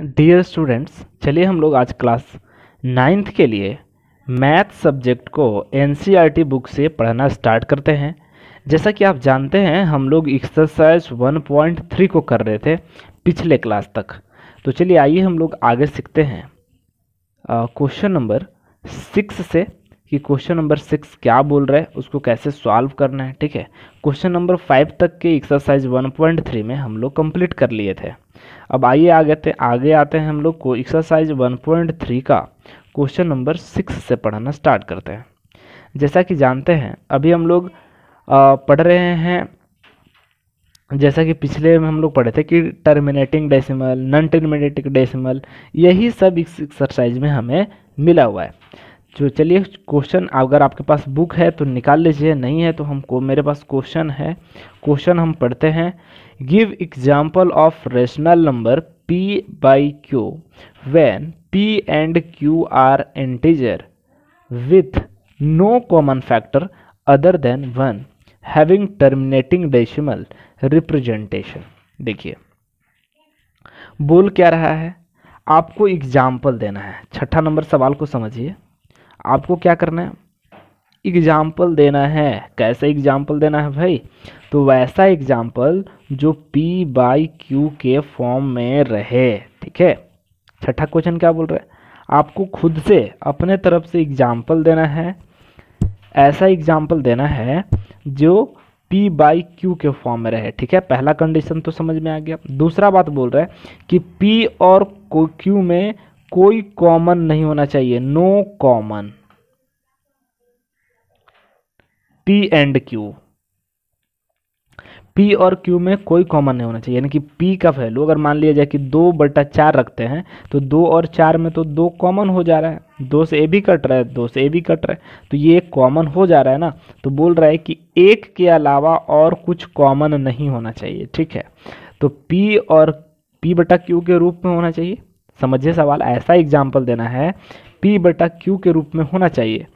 dear students चलिए हम लोग आज क्लास नाइन्थ के लिए मैथ सब्जेक्ट को एन बुक e से पढ़ना स्टार्ट करते हैं जैसा कि आप जानते हैं हम लोग एक्सरसाइज 1.3 को कर रहे थे पिछले क्लास तक तो चलिए आइए हम लोग आगे सीखते हैं क्वेश्चन नंबर सिक्स से कि क्वेश्चन नंबर सिक्स क्या बोल रहा है उसको कैसे सॉल्व करना है ठीक है क्वेश्चन नंबर फाइव तक के एक्सरसाइज 1.3 में हम लोग कंप्लीट कर लिए थे अब आइए आगे आते आगे आते हैं हम लोग को एक्सरसाइज 1.3 का क्वेश्चन नंबर सिक्स से पढ़ना स्टार्ट करते हैं जैसा कि जानते हैं अभी हम लोग पढ़ रहे हैं जैसा कि पिछले में हम लोग पढ़े थे कि terminating decimal non terminating decimal यही सब इस एक्सरसाइज में हमें मिला हुआ है तो चलिए क्वेश्चन अगर आपके पास बुक है तो निकाल लीजिए नहीं है तो हम को मेरे पास क्वेश्चन है क्वेश्चन हम पढ़ते हैं give example of rational number P by Q when P and Q are integer with no common factor other than one having terminating decimal representation देखिए बोल क्या रहा है आपको एग्जाम्पल देना है छठा नंबर सवाल को समझिए आपको क्या करना है एग्जाम्पल देना है कैसे एग्जाम्पल देना है भाई तो वैसा एग्जाम्पल जो पी बाई क्यू के फॉर्म में रहे ठीक है छठा क्वेश्चन क्या बोल रहे आपको खुद से अपने तरफ से एग्जाम्पल देना है ऐसा एग्जाम्पल देना है जो पी बाई क्यू के फॉर्म में रहे ठीक है पहला कंडीशन तो समझ में आ गया दूसरा बात बोल रहा है कि पी और क्यू में कोई कॉमन नहीं होना चाहिए no common P and Q P और क्यू में कोई कॉमन नहीं होना चाहिए यानी कि पी का वैल्यू अगर मान लिया जाए कि दो बटा चार रखते हैं तो दो और चार में तो दो कॉमन हो जा रहा है दो से ए भी कट रहा है दो से ए भी कट रहा है तो ये कॉमन हो जा रहा है ना तो बोल रहा है कि एक के अलावा और कुछ कॉमन नहीं होना चाहिए ठीक है तो पी और पी बटा क्यू के रूप में होना चाहिए समझिए सवाल ऐसा एग्जाम्पल देना है पी बटा क्यू के रूप में होना चाहिए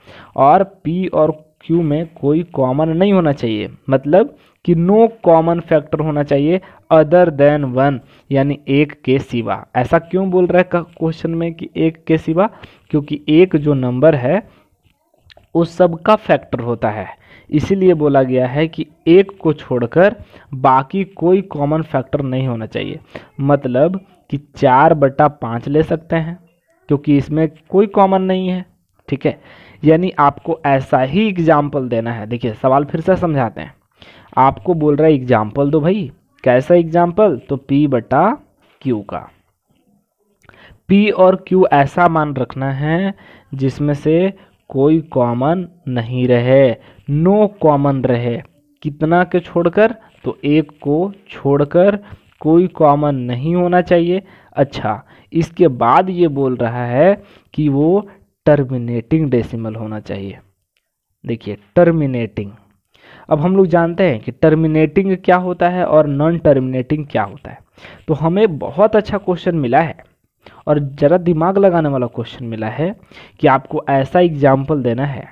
और पी और क्यू में कोई कॉमन नहीं होना चाहिए मतलब कि नो कॉमन फैक्टर होना चाहिए अदर देन वन यानी एक के सिवा ऐसा क्यों बोल रहा है क्वेश्चन में कि एक के सिवा क्योंकि एक जो नंबर है सब सबका फैक्टर होता है इसीलिए बोला गया है कि एक को छोड़कर बाकी कोई कॉमन फैक्टर नहीं होना चाहिए मतलब कि चार बटा पाँच ले सकते हैं क्योंकि इसमें कोई कॉमन नहीं है ठीक है यानी आपको ऐसा ही एग्जाम्पल देना है देखिए सवाल फिर से समझाते हैं आपको बोल रहा है एग्जाम्पल दो भाई कैसा एग्जाम्पल तो पी बटा क्यू का पी और क्यू ऐसा मान रखना है जिसमें से कोई कॉमन नहीं रहे नो कॉमन रहे कितना के छोड़कर तो एक को छोड़कर कोई कॉमन नहीं होना चाहिए अच्छा इसके बाद ये बोल रहा है कि वो टर्मिनेटिंग डेसिमल होना चाहिए देखिए टर्मिनेटिंग अब हम लोग जानते हैं कि टर्मिनेटिंग क्या होता है और नॉन टर्मिनेटिंग क्या होता है तो हमें बहुत अच्छा क्वेश्चन मिला है और ज़रा दिमाग लगाने वाला क्वेश्चन मिला है कि आपको ऐसा एग्जाम्पल देना है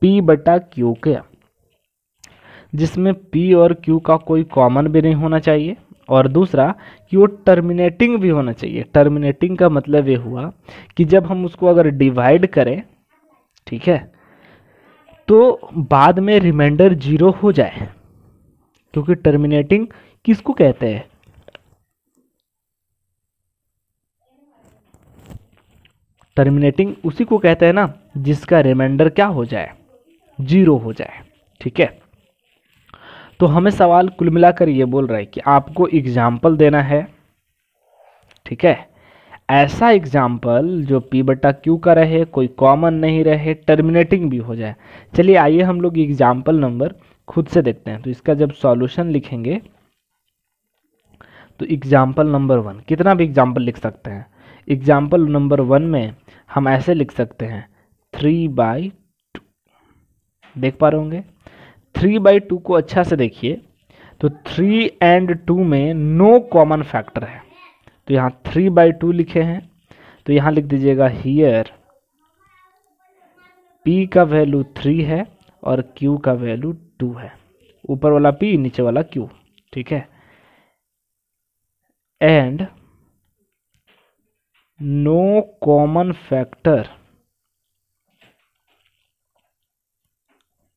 पी बटा क्यू के जिसमें पी और क्यू का कोई कॉमन भी नहीं होना चाहिए और दूसरा कि वो टर्मिनेटिंग भी होना चाहिए टर्मिनेटिंग का मतलब ये हुआ कि जब हम उसको अगर डिवाइड करें ठीक है तो बाद में रिमाइंडर जीरो हो जाए क्योंकि टर्मिनेटिंग किसको कहते हैं टर्मिनेटिंग उसी को कहते हैं ना जिसका रिमाइंडर क्या हो जाए जीरो हो जाए ठीक है तो हमें सवाल कुल मिलाकर ये बोल रहा है कि आपको एग्जाम्पल देना है ठीक है ऐसा एग्जाम्पल जो पी बटा क्यू का रहे कोई कॉमन नहीं रहे टर्मिनेटिंग भी हो जाए चलिए आइए हम लोग एग्जाम्पल नंबर खुद से देखते हैं तो इसका जब सॉल्यूशन लिखेंगे तो एग्जाम्पल नंबर वन कितना भी एग्जाम्पल लिख सकते हैं एग्जाम्पल नंबर वन में हम ऐसे लिख सकते हैं थ्री बाई टू देख पा रहे होंगे थ्री बाई टू को अच्छा से देखिए तो थ्री एंड टू में नो कॉमन फैक्टर है तो यहाँ थ्री बाई टू लिखे हैं तो यहाँ लिख दीजिएगा हीयर पी का वैल्यू थ्री है और क्यू का वैल्यू टू है ऊपर वाला पी नीचे वाला क्यू ठीक है एंड नो कॉमन फैक्टर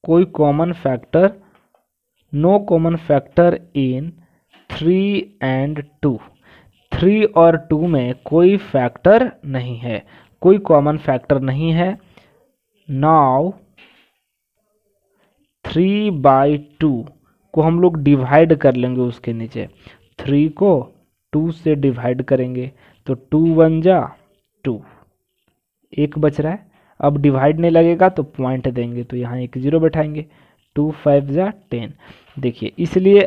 कोई common factor no common factor in three and two three और टू में कोई फैक्टर नहीं है कोई कॉमन फैक्टर नहीं है नाव थ्री बाई टू को हम लोग डिवाइड कर लेंगे उसके नीचे थ्री को टू से डिवाइड करेंगे तो टू वन जा टू एक बच रहा है अब डिवाइड नहीं लगेगा तो पॉइंट देंगे तो यहाँ एक जीरो बैठाएंगे टू फाइव या टेन देखिए इसलिए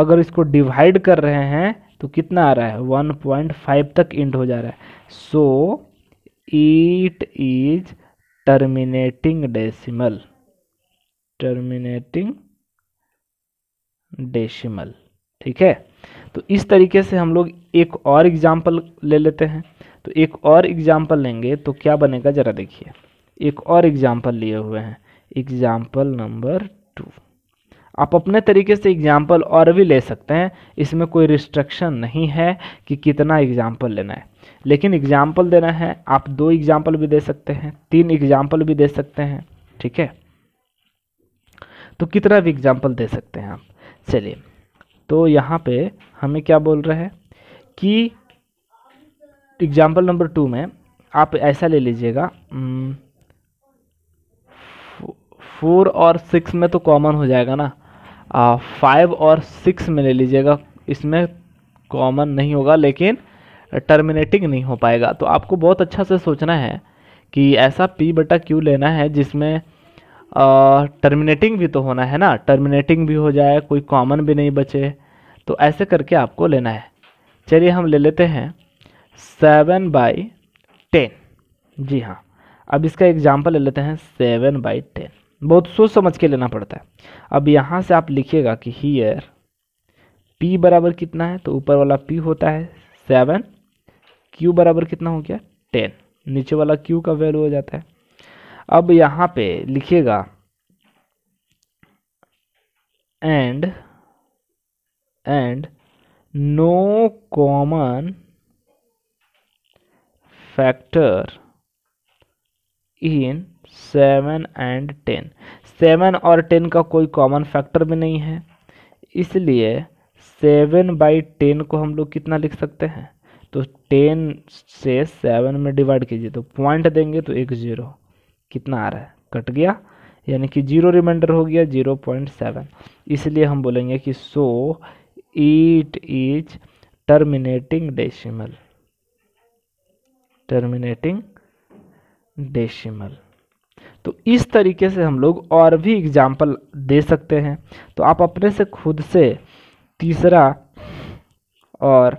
अगर इसको डिवाइड कर रहे हैं तो कितना आ रहा है वन पॉइंट फाइव तक इंड हो जा रहा है so it is terminating decimal terminating decimal ठीक है तो इस तरीके से हम लोग एक और एग्जाम्पल ले लेते हैं तो एक और एग्जाम्पल लेंगे तो क्या बनेगा ज़रा देखिए एक और एग्जाम्पल लिए हुए हैं एग्जाम्पल नंबर टू आप अपने तरीके से एग्जाम्पल और भी ले सकते हैं इसमें कोई रिस्ट्रिक्शन नहीं है कि कितना एग्जाम्पल लेना है लेकिन एग्जाम्पल देना है आप दो एग्जाम्पल भी दे सकते हैं तीन एग्जाम्पल भी दे सकते हैं ठीक है तो कितना भी एग्जाम्पल दे सकते हैं आप चलिए तो यहाँ पे हमें क्या बोल रहे हैं कि एग्जाम्पल नंबर टू में आप ऐसा ले लीजिएगा फोर हम्म, और सिक्स में तो कॉमन हो जाएगा ना फाइव और सिक्स में ले लीजिएगा इसमें कॉमन नहीं होगा लेकिन टर्मिनेटिंग नहीं हो पाएगा तो आपको बहुत अच्छा से सोचना है कि ऐसा पी बटा क्यू लेना है जिसमें टर्मिनेटिंग भी तो होना है ना टर्मिनेटिंग भी हो जाए कोई कॉमन भी नहीं बचे तो ऐसे करके आपको लेना है चलिए हम ले लेते हैं सेवन बाई टेन जी हाँ अब इसका एग्जाम्पल ले लेते हैं सेवन बाई टेन बहुत सोच समझ के लेना पड़ता है अब यहाँ से आप लिखिएगा कि हीयर पी बराबर कितना है तो ऊपर वाला पी होता है सेवन क्यू बराबर कितना हो गया टेन नीचे वाला क्यू का वैल्यू हो जाता है अब यहाँ पे लिखिएगा and and no common factor in seven and ten seven और टेन का कोई कॉमन फैक्टर भी नहीं है इसलिए सेवन बाई टेन को हम लोग कितना लिख सकते हैं तो टेन से सेवन में डिवाइड कीजिए तो पॉइंट देंगे तो एक ज़ीरो कितना आ रहा है कट गया यानी कि जीरो रिमाइंडर हो गया जीरो पॉइंट सेवन इसलिए हम बोलेंगे कि so it is terminating decimal terminating decimal तो इस तरीके से हम लोग और भी एग्जाम्पल दे सकते हैं तो आप अपने से खुद से तीसरा और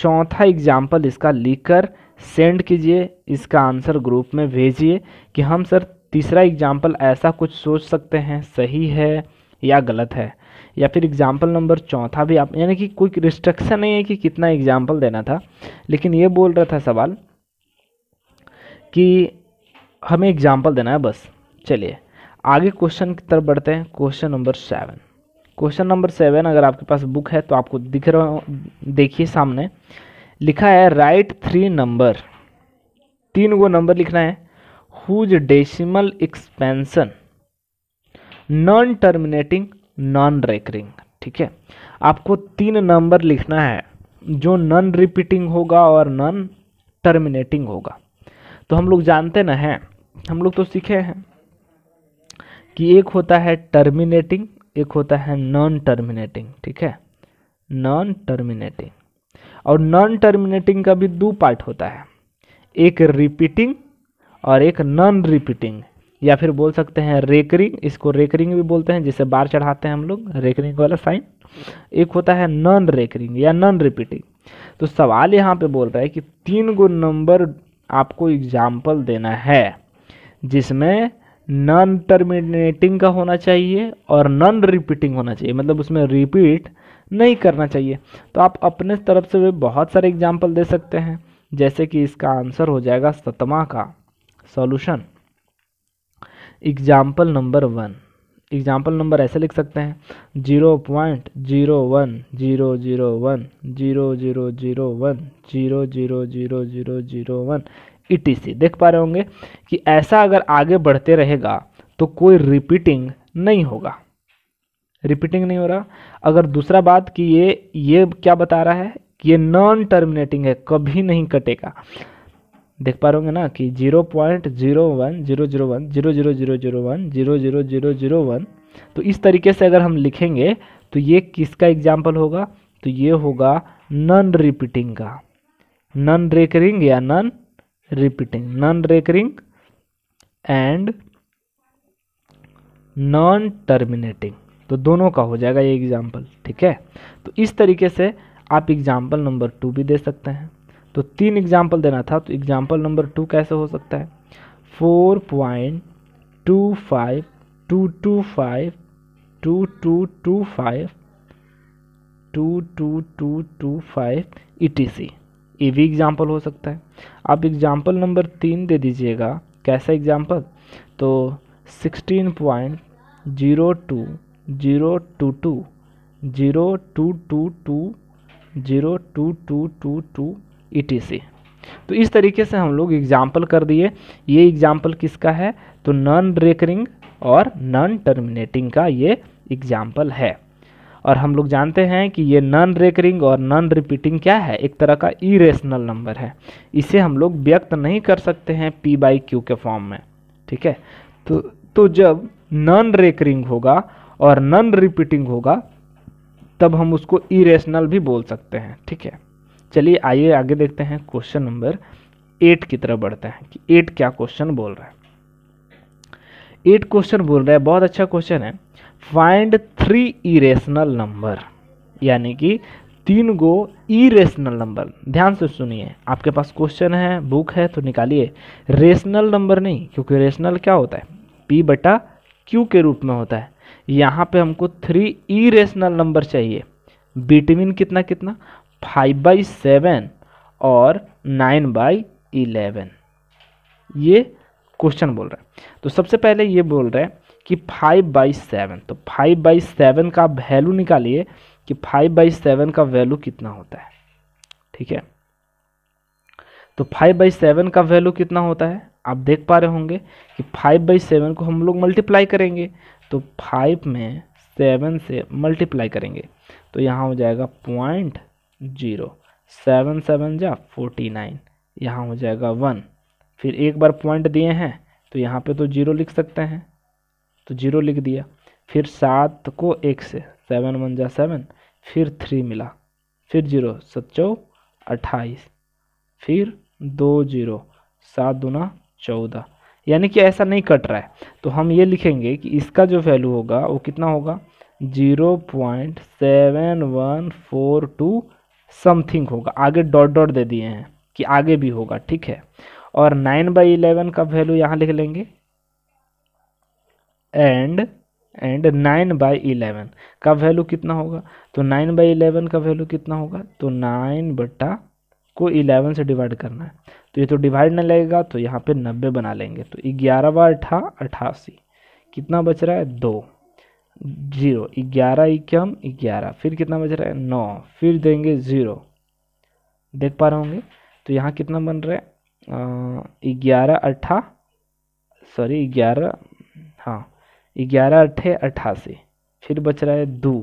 चौथा एग्जाम्पल इसका लिखकर सेंड कीजिए इसका आंसर ग्रुप में भेजिए कि हम सर तीसरा एग्जाम्पल ऐसा कुछ सोच सकते हैं सही है या गलत है या फिर एग्जाम्पल नंबर चौथा भी आप यानी कि कोई रिस्ट्रिक्शन नहीं है कि कितना एग्जाम्पल देना था लेकिन ये बोल रहा था सवाल कि हमें एग्जाम्पल देना है बस चलिए आगे क्वेश्चन की तरफ बढ़ते हैं question number seven question number seven अगर आपके पास बुक है तो आपको दिख रहा देखिए सामने लिखा है राइट थ्री नंबर तीन गो नंबर लिखना है whose decimal expansion non terminating non recurring ठीक है आपको तीन नंबर लिखना है जो नॉन रिपीटिंग होगा और नॉन टर्मिनेटिंग होगा तो हम लोग जानते ना हैं हम लोग तो सीखे हैं कि एक होता है टर्मिनेटिंग एक होता है नॉन टर्मिनेटिंग ठीक है नॉन टर्मिनेटिंग और नॉन टर्मिनेटिंग का भी दो पार्ट होता है एक रिपीटिंग और एक नॉन रिपीटिंग या फिर बोल सकते हैं रेकरिंग इसको रेकरिंग भी बोलते हैं जिसे बार चढ़ाते हैं हम लोग रेकरिंग वाला साइन एक होता है नॉन रेकरिंग या नॉन रिपीटिंग तो सवाल यहाँ पे बोल रहा है कि तीन गो नंबर आपको एग्जाम्पल देना है जिसमें नॉन टर्मिनेटिंग का होना चाहिए और नॉन रिपीटिंग होना चाहिए मतलब उसमें रिपीट नहीं करना चाहिए तो आप अपने तरफ से भी बहुत सारे एग्जाम्पल दे सकते हैं जैसे कि इसका आंसर हो जाएगा सतमा का solution example number one example number ऐसे लिख सकते हैं zero point zero one zero zero one zero zero zero one zero zero zero zero zero one ई देख पा रहे होंगे कि ऐसा अगर आगे बढ़ते रहेगा तो कोई रिपीटिंग नहीं होगा रिपीटिंग नहीं हो रहा अगर दूसरा बात कि ये ये क्या बता रहा है कि ये नॉन टर्मिनेटिंग है कभी नहीं कटेगा देख पा रहे ना कि zero point zero one zero zero one zero zero zero zero one zero zero zero zero one तो इस तरीके से अगर हम लिखेंगे तो ये किसका एग्जाम्पल होगा तो ये होगा नॉन रिपीटिंग का नॉन रेकरिंग या non repeating non recurring and non terminating तो दोनों का हो जाएगा ये एग्जाम्पल ठीक है तो इस तरीके से आप एग्जाम्पल नंबर टू भी दे सकते हैं तो तीन एग्जाम्पल देना था तो एग्जाम्पल नंबर टू कैसे हो सकता है four point two five two two five two two two five two two two two five E T C ये भी एग्जाम्पल हो सकता है आप एग्जाम्पल नंबर तीन दे दीजिएगा कैसा एग्जाम्पल तो sixteen point zero two zero two two zero two two two zero two two two two ई e तो इस तरीके से हम लोग एग्जाम्पल कर दिए ये एग्जाम्पल किसका है तो नॉन रेकरिंग और नॉन टर्मिनेटिंग का ये एग्जाम्पल है और हम लोग जानते हैं कि ये नॉन रेकरिंग और नॉन रिपीटिंग क्या है एक तरह का इरेशनल नंबर है इसे हम लोग व्यक्त नहीं कर सकते हैं पी बाई क्यू के फॉर्म में ठीक है तो तो जब नॉन रेकरिंग होगा और नॉन रिपीटिंग होगा तब हम उसको इरेशनल भी बोल सकते हैं ठीक है चलिए आइए आगे देखते हैं क्वेश्चन नंबर एट की तरफ बढ़ते हैं कि एट क्या क्वेश्चन बोल रहा है एट क्वेश्चन बोल रहा है बहुत अच्छा क्वेश्चन है फाइंड थ्री इरेशनल नंबर यानी कि तीन गो इरेशनल नंबर ध्यान से सुनिए आपके पास क्वेश्चन है बुक है तो निकालिए रेशनल नंबर नहीं क्योंकि रेशनल क्या होता है पी बटा क्यू के रूप में होता है यहाँ पे हमको थ्री इरेशनल नंबर चाहिए बिटवीन कितना कितना फाइव बाई सेवन और नाइन बाई इलेवन ये क्वेश्चन बोल रहा है तो सबसे पहले ये बोल रहा है कि फाइव बाई सेवन तो फाइव बाई सेवन का वैल्यू निकालिए कि फाइव बाई सेवन का वैल्यू कितना होता है ठीक है तो फाइव बाई सेवन का वैल्यू कितना होता है आप देख पा रहे होंगे कि फाइव बाई सेवन को हम लोग मल्टीप्लाई करेंगे तो फाइव में सेवन से मल्टीप्लाई करेंगे तो यहाँ हो जाएगा पॉइंट जीरो सेवन सेवन जा फोर्टी नाइन यहाँ हो जाएगा वन फिर एक बार पॉइंट दिए हैं तो यहाँ पे तो जीरो लिख सकते हैं तो जीरो लिख दिया फिर सात को एक से सेवन वन जा सेवन फिर थ्री मिला फिर जीरो सच्चौ अट्ठाईस फिर दो जीरो सात दूना चौदह यानी कि ऐसा नहीं कट रहा है तो हम ये लिखेंगे कि इसका जो वैल्यू होगा वो कितना होगा zero point seven one four two something होगा आगे डॉट डॉट दे दिए हैं कि आगे भी होगा ठीक है और नाइन बाई इलेवन का वैल्यू यहाँ लिख लेंगे and and nine by eleven का वैल्यू कितना होगा तो नाइन बाई इलेवन का वैल्यू कितना होगा तो नाइन बट्टा को इलेवन से डिवाइड करना है तो ये तो डिवाइड नहीं लगेगा तो यहाँ पे नब्बे बना लेंगे तो ग्यारह बार अठा अठासी कितना बच रहा है दो जीरो ग्यारह इक्यावन ग्यारह फिर कितना बच रहा है नौ फिर देंगे ज़ीरो देख पा रहे होंगे तो यहाँ कितना बन रहा है ग्यारह अट्ठा सॉरी ग्यारह हाँ ग्यारह अट्ठे अट्ठासी फिर बच रहा है दो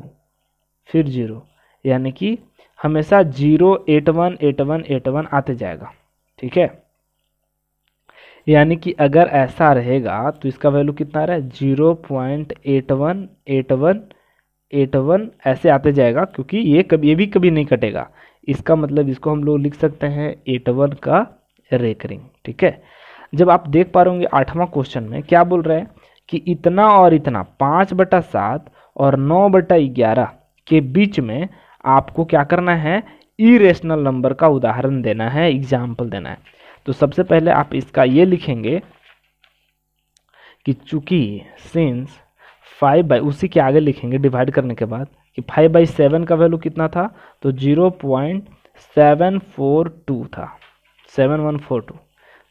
फिर जीरो यानी कि हमेशा zero eight one eight one eight one आते जाएगा ठीक है यानी कि अगर ऐसा रहेगा तो इसका वैल्यू कितना रहा है zero point eight one eight one eight one ऐसे आते जाएगा क्योंकि ये कभी ये भी कभी नहीं कटेगा इसका मतलब इसको हम लोग लिख सकते हैं एट वन का रेकरिंग ठीक है जब आप देख पा रहे होंगे आठवां क्वेश्चन में क्या बोल रहे हैं कि इतना और इतना पाँच बटा सात और नौ बटा ग्यारह के बीच में आपको क्या करना है इरेशनल नंबर का उदाहरण देना है एग्जाम्पल देना है तो सबसे पहले आप इसका ये लिखेंगे कि चूंकि सिंस फाइव बाई उसी के आगे लिखेंगे डिवाइड करने के बाद कि फाइव बाई सेवन का वैल्यू कितना था तो zero point seven four two था सेवन वन फोर टू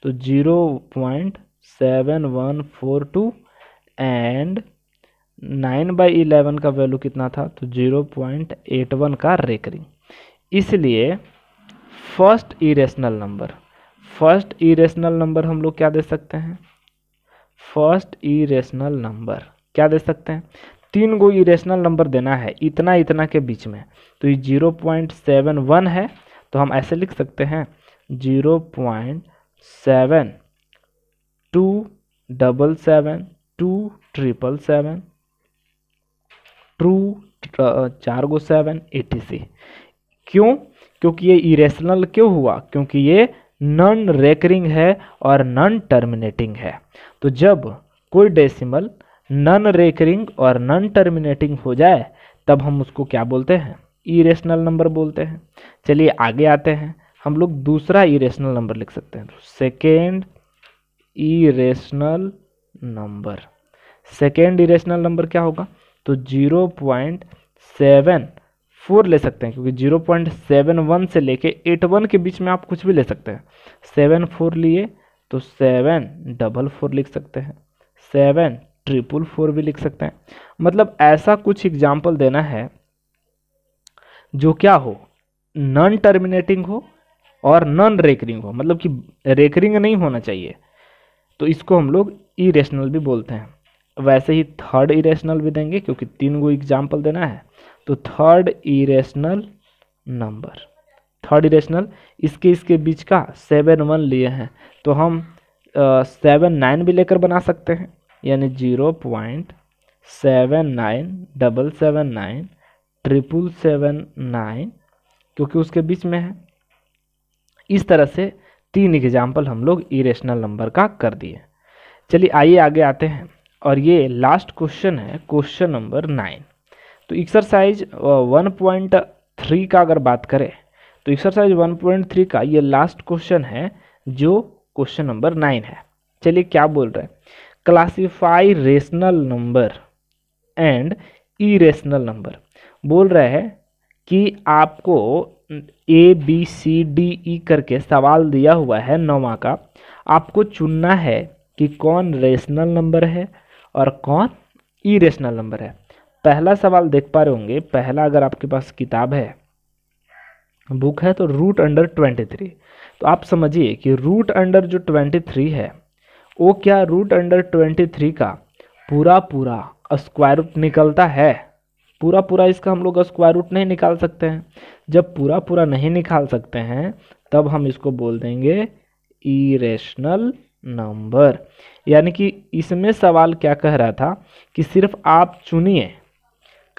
तो zero point seven one four two and nine by eleven का वैल्यू कितना था तो जीरो पॉइंट एट वन का रेकरिंग इसलिए first irrational number first irrational number हम लोग क्या दे सकते हैं फर्स्ट इरेशनल नंबर क्या दे सकते हैं तीन गो इरेशनल नंबर देना है इतना इतना के बीच में तो ये जीरो पॉइंट सेवन वन है तो हम ऐसे लिख सकते हैं zero point seven two double seven two triple seven two चार गो सेवन एटी सी क्यों क्योंकि ये इरेशनल क्यों हुआ क्योंकि ये नॉन रेकरिंग है और नॉन टर्मिनेटिंग है तो जब कोई डेसिमल नॉन रेकरिंग और नॉन टर्मिनेटिंग हो जाए तब हम उसको क्या बोलते हैं इरेशनल नंबर बोलते हैं चलिए आगे आते हैं हम लोग दूसरा इरेशनल नंबर लिख सकते हैं second irrational number second irrational number क्या होगा तो जीरो पॉइंट सेवन फोर ले सकते हैं क्योंकि जीरो पॉइंट सेवन वन से लेके एट वन के बीच में आप कुछ भी ले सकते हैं सेवन फोर लिए तो सेवन डबल फोर लिख सकते हैं सेवन ट्रिपल फोर भी लिख सकते हैं मतलब ऐसा कुछ एग्जाम्पल देना है जो क्या हो नॉन टर्मिनेटिंग हो और नॉन रेकरिंग हो मतलब कि रेकरिंग नहीं होना चाहिए तो इसको हम लोग इरेशनल भी बोलते हैं वैसे ही थर्ड इरेशनल भी देंगे क्योंकि तीन गो एग्जाम्पल देना है तो third irrational number third irrational इसके इसके बीच का सेवन वन लिए हैं तो हम सेवन नाइन भी लेकर बना सकते हैं यानी zero point seven nine double seven nine triple seven nine क्योंकि उसके बीच में है इस तरह से तीन एग्जाम्पल हम लोग इरेशनल नंबर का कर दिए चलिए आइए आगे आते हैं और ये लास्ट क्वेश्चन है क्वेश्चन नंबर नाइन तो एक्सरसाइज 1.3 uh, का अगर बात करें तो एक्सरसाइज 1.3 का ये लास्ट क्वेश्चन है जो क्वेश्चन नंबर नाइन है चलिए क्या बोल रहे हैं classify rational number and irrational number बोल रहे हैं कि आपको A B C D E करके सवाल दिया हुआ है नौवा का आपको चुनना है कि कौन रेशनल नंबर है और कौन इरेशनल नंबर है पहला सवाल देख पा रहे होंगे पहला अगर आपके पास किताब है बुक है तो रूट अंडर ट्वेंटी थ्री तो आप समझिए कि रूट अंडर जो ट्वेंटी थ्री है वो क्या रूट अंडर ट्वेंटी थ्री का पूरा पूरा स्क्वायर रूट निकलता है पूरा पूरा इसका हम लोग स्क्वायर रूट नहीं निकाल सकते हैं जब पूरा पूरा नहीं निकाल सकते हैं तब हम इसको बोल देंगे इरेशनल नंबर यानी कि इसमें सवाल क्या कह रहा था कि सिर्फ आप चुनिए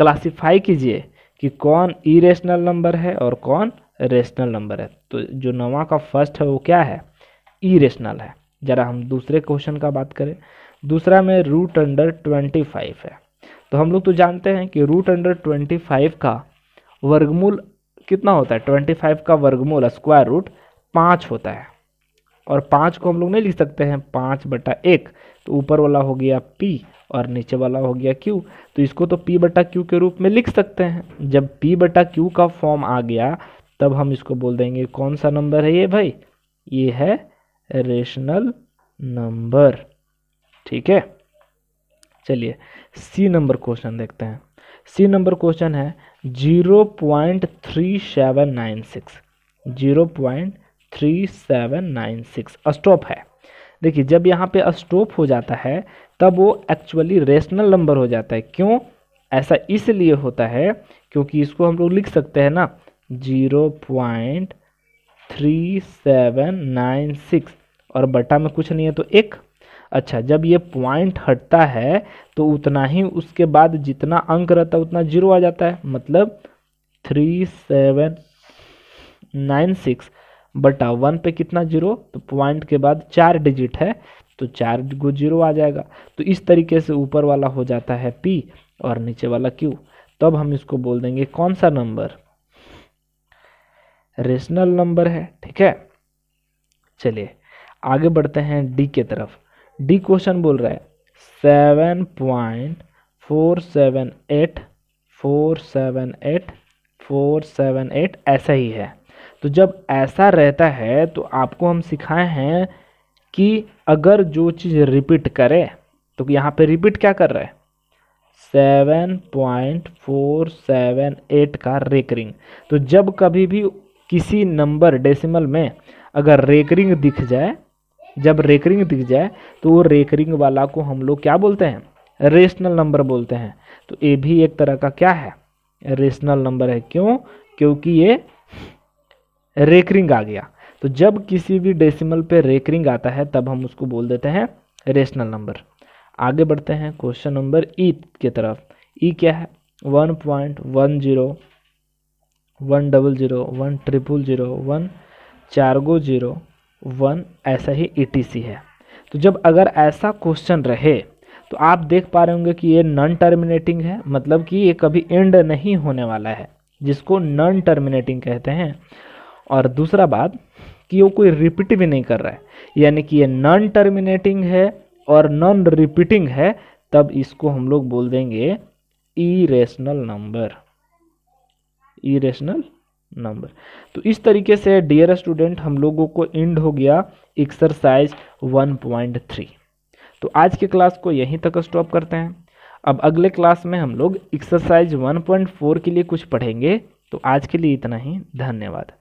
क्लासीफाई कीजिए कि कौन इरेशनल नंबर है और कौन रेशनल नंबर है तो जो नवा का फर्स्ट है वो क्या है इरेशनल है ज़रा हम दूसरे क्वेश्चन का बात करें दूसरा में रूट अंडर ट्वेंटी फाइव है तो हम लोग तो जानते हैं कि रूट अंडर ट्वेंटी फाइव का वर्गमूल कितना होता है ट्वेंटी फाइव का वर्गमूल स्क्वायर रूट पाँच होता है और पाँच को हम लोग नहीं लिख सकते हैं पाँच बटा एक तो ऊपर वाला हो गया पी और नीचे वाला हो गया क्यू तो इसको तो पी बटा क्यू के रूप में लिख सकते हैं जब पी बटा क्यू का फॉर्म आ गया तब हम इसको बोल देंगे कौन सा नंबर है ये भाई ये है रेशनल नंबर ठीक है चलिए सी नंबर क्वेश्चन देखते हैं सी नंबर क्वेश्चन है zero point three seven nine six zero point three seven nine six stop है देखिए जब यहाँ पे स्टॉप हो जाता है तब वो एक्चुअली रेशनल नंबर हो जाता है क्यों ऐसा इसलिए होता है क्योंकि इसको हम लोग लिख सकते हैं ना zero point three seven nine six और बटा में कुछ नहीं है तो एक अच्छा जब ये पॉइंट हटता है तो उतना ही उसके बाद जितना अंक रहता है उतना जीरो आ जाता है मतलब थ्री सेवन नाइन सिक्स बटा वन पे कितना जीरो तो पॉइंट के बाद चार डिजिट है तो चार गो जीरो आ जाएगा तो इस तरीके से ऊपर वाला हो जाता है पी और नीचे वाला क्यू तब हम इसको बोल देंगे कौन सा नंबर रेशनल नंबर है ठीक है चलिए आगे बढ़ते हैं डी के तरफ डी क्वेश्चन बोल रहा है seven point four seven eight four seven eight four seven eight ऐसा ही है तो जब ऐसा रहता है तो आपको हम सिखाए हैं कि अगर जो चीज़ रिपीट करे तो यहाँ पे रिपीट क्या कर रहा है seven point four seven eight का रेकरिंग तो जब कभी भी किसी नंबर डेसिमल में अगर रेकरिंग दिख जाए जब रेकरिंग दिख जाए तो वो रेकरिंग वाला को हम लोग क्या बोलते हैं रेशनल नंबर बोलते हैं तो ये भी एक तरह का क्या है रेशनल नंबर है क्यों क्योंकि ये रेकरिंग आ गया तो जब किसी भी डेसिमल पे रेकरिंग आता है तब हम उसको बोल देते हैं रेशनल नंबर आगे बढ़ते हैं क्वेश्चन नंबर ई के तरफ ई e क्या है one point one zero one double zero one triple zero one चारगो जीरो वन ऐसा ही ई e है तो जब अगर ऐसा क्वेश्चन रहे तो आप देख पा रहे होंगे कि ये नॉन टर्मिनेटिंग है मतलब कि ये कभी एंड नहीं होने वाला है जिसको नॉन टर्मिनेटिंग कहते हैं और दूसरा बात कि वो कोई रिपीट भी नहीं कर रहा है यानी कि ये नॉन टर्मिनेटिंग है और नॉन रिपीटिंग है तब इसको हम लोग बोल देंगे इरेशनल नंबर इरेशनल नंबर तो इस तरीके से डियर स्टूडेंट हम लोगों को एंड हो गया एक्सरसाइज 1.3 तो आज के क्लास को यहीं तक स्टॉप करते हैं अब अगले क्लास में हम लोग एक्सरसाइज 1.4 के लिए कुछ पढ़ेंगे तो आज के लिए इतना ही धन्यवाद